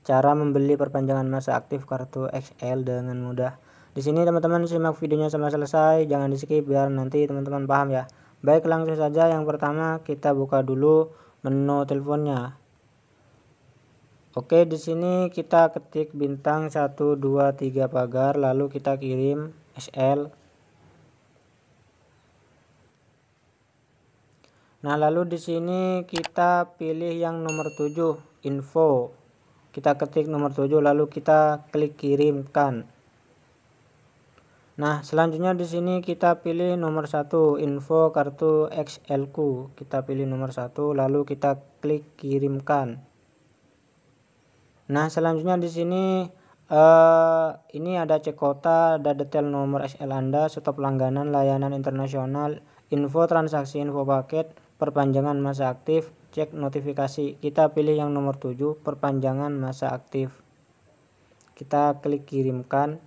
cara membeli perpanjangan masa aktif kartu XL dengan mudah. Di sini teman-teman simak videonya sampai selesai, jangan di skip biar nanti teman-teman paham ya. Baik langsung saja yang pertama kita buka dulu menu teleponnya. Oke, di sini kita ketik bintang 123 pagar lalu kita kirim XL. Nah, lalu di sini kita pilih yang nomor 7, info kita ketik nomor 7 lalu kita klik kirimkan nah selanjutnya di sini kita pilih nomor 1 info kartu XLQ kita pilih nomor 1 lalu kita klik kirimkan nah selanjutnya di sini Uh, ini ada cek kota, ada detail nomor SL Anda, stop langganan layanan internasional, info transaksi info paket, perpanjangan masa aktif, cek notifikasi kita pilih yang nomor 7 perpanjangan masa aktif kita klik kirimkan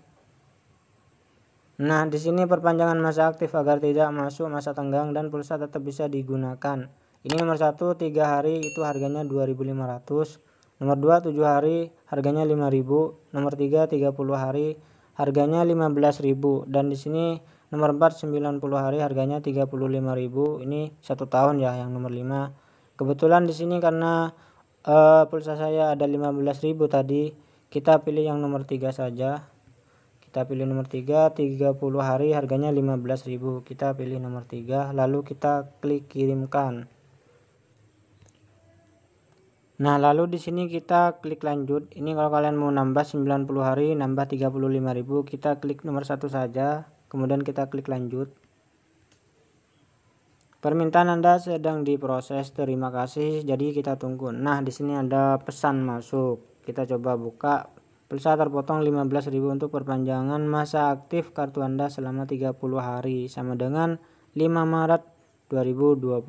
nah di sini perpanjangan masa aktif agar tidak masuk masa tenggang dan pulsa tetap bisa digunakan ini nomor 1 3 hari itu harganya 2500 nomor 2 7 hari harganya 5000 nomor 3 30 hari harganya 15000 dan di sini nomor 4 90 hari harganya 35000 ini satu tahun ya yang nomor 5 Kebetulan di sini karena uh, pulsa saya ada 15.000 tadi, kita pilih yang nomor 3 saja. Kita pilih nomor 3, 30 hari harganya 15.000. Kita pilih nomor 3, lalu kita klik kirimkan. Nah, lalu di sini kita klik lanjut. Ini kalau kalian mau nambah 90 hari, nambah 35.000, kita klik nomor satu saja, kemudian kita klik lanjut. Permintaan Anda sedang diproses. Terima kasih. Jadi kita tunggu. Nah, di sini ada pesan masuk. Kita coba buka. Pulsa terpotong 15.000 untuk perpanjangan masa aktif kartu Anda selama 30 hari sama dengan 5 Maret 2022.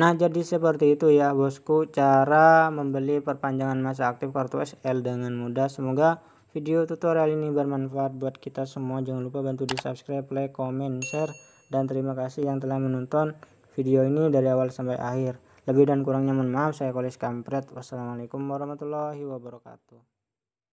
Nah, jadi seperti itu ya bosku cara membeli perpanjangan masa aktif kartu SL dengan mudah. Semoga video tutorial ini bermanfaat buat kita semua. Jangan lupa bantu di subscribe, like, komen, share dan terima kasih yang telah menonton video ini dari awal sampai akhir. Lebih dan kurangnya mohon maaf, saya Kolis Kampret. Wassalamualaikum warahmatullahi wabarakatuh.